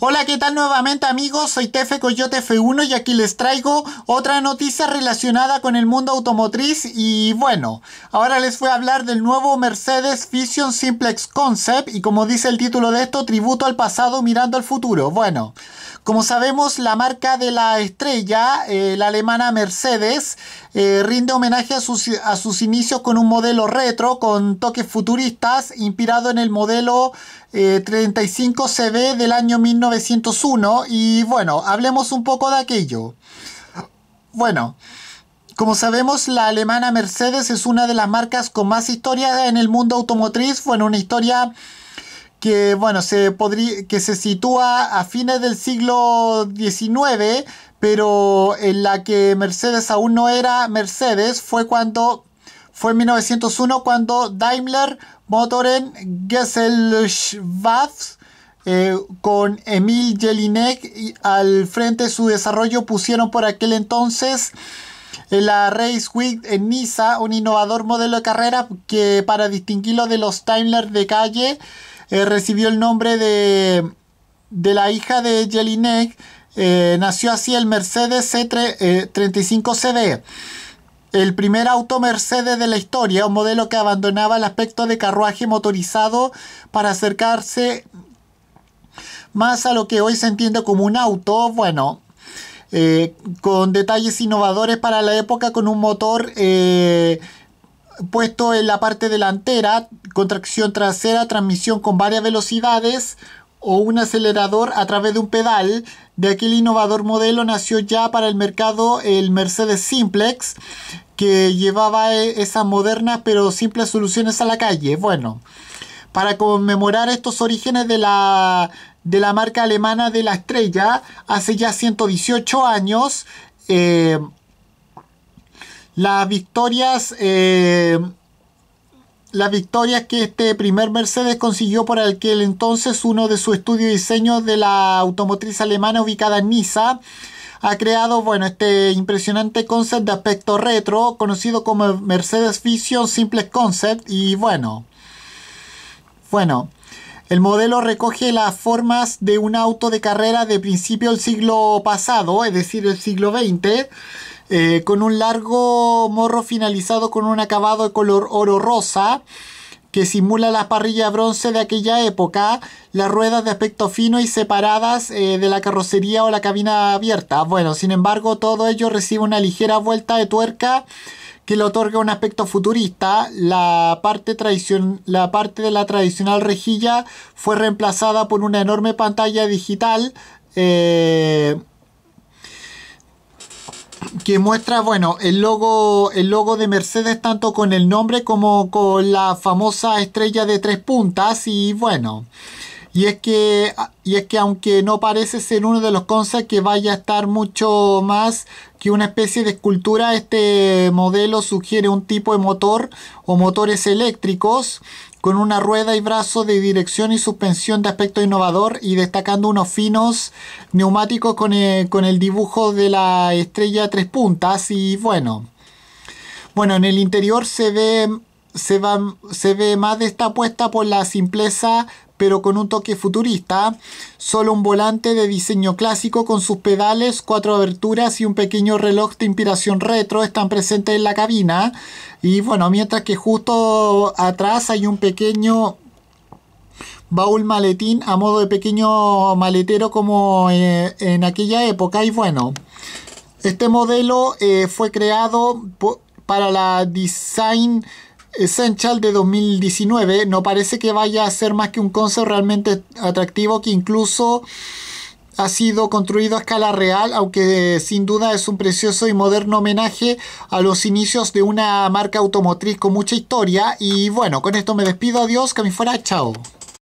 Hola, ¿qué tal nuevamente amigos? Soy Tefe Coyote F1 y aquí les traigo otra noticia relacionada con el mundo automotriz y bueno, ahora les voy a hablar del nuevo Mercedes Vision Simplex Concept y como dice el título de esto, tributo al pasado mirando al futuro. Bueno, como sabemos, la marca de la estrella, eh, la alemana Mercedes, eh, rinde homenaje a sus, inicios con un modelo retro con toques futuristas inspirado en el modelo 35CB eh, del año 1901. Y bueno, hablemos un poco de aquello. Bueno. Como sabemos, la alemana Mercedes es una de las marcas con más historia en el mundo automotriz. Bueno, una historia que bueno, se podría, que se sitúa a fines del siglo XIX, pero en la que Mercedes aún no era Mercedes, fue cuando fue en 1901 cuando Daimler Motoren Gesellschaft eh, con Emil Jelinek al frente de su desarrollo pusieron por aquel entonces eh, la Race Week en Niza un innovador modelo de carrera que para distinguirlo de los Daimler de calle eh, recibió el nombre de, de la hija de Jelinek. Eh, nació así el Mercedes C35CD, eh, el primer auto Mercedes de la historia, un modelo que abandonaba el aspecto de carruaje motorizado para acercarse más a lo que hoy se entiende como un auto, bueno, con detalles innovadores para la época, con un motor puesto en la parte delantera, contracción trasera, transmisión con varias velocidades o un acelerador a través de un pedal. De aquel innovador modelo nació ya para el mercado el Mercedes Simplex, que llevaba eh, esas modernas pero simples soluciones a la calle. Bueno, para conmemorar estos orígenes de la, de la marca alemana de la estrella, hace ya 118 años, eh, las victorias, eh, que este primer Mercedes consiguió por aquel entonces uno de su estudio de diseño de la automotriz alemana ubicada en Niza ha creado bueno, este impresionante concepto de aspecto retro, conocido como Mercedes Vision Simple Concept. Y bueno, bueno, el modelo recoge las formas de un auto de carrera de principio del siglo pasado, es decir, el siglo XX. Eh, con un largo morro finalizado con un acabado de color oro rosa que simula las parrillas bronce de aquella época, las ruedas de aspecto fino y separadas eh, de la carrocería o la cabina abierta. Bueno, sin embargo, todo ello recibe una ligera vuelta de tuerca que le otorga un aspecto futurista. La parte, la parte de la tradicional rejilla fue reemplazada por una enorme pantalla digital. Eh, que muestra, bueno, el logo, el logo de Mercedes tanto con el nombre como con la famosa estrella de tres puntas y bueno. Y es, que, y es que aunque no parece ser uno de los conceptos que vaya a estar mucho más que una especie de escultura, este modelo sugiere un tipo de motor o motores eléctricos con una rueda y brazo de dirección y suspensión de aspecto innovador y destacando unos finos neumáticos con eh, el, dibujo de la estrella tres puntas y bueno. Bueno, en el interior se ve se, se ve más de esta apuesta por la simpleza pero con un toque futurista, solo un volante de diseño clásico con sus pedales, cuatro aberturas y un pequeño reloj de inspiración retro están presentes en la cabina y bueno, mientras que justo atrás hay un pequeño baúl maletín a modo de pequeño maletero como eh, en aquella época y bueno, este modelo eh, fue creado para la Design Essential de 2019 no parece que vaya a ser más que un concepto realmente atractivo que incluso ha sido construido a escala real, aunque sin duda es un precioso y moderno homenaje a los inicios de una marca automotriz con mucha historia. Y bueno, con esto me despido, adiós, que me fuera, chao.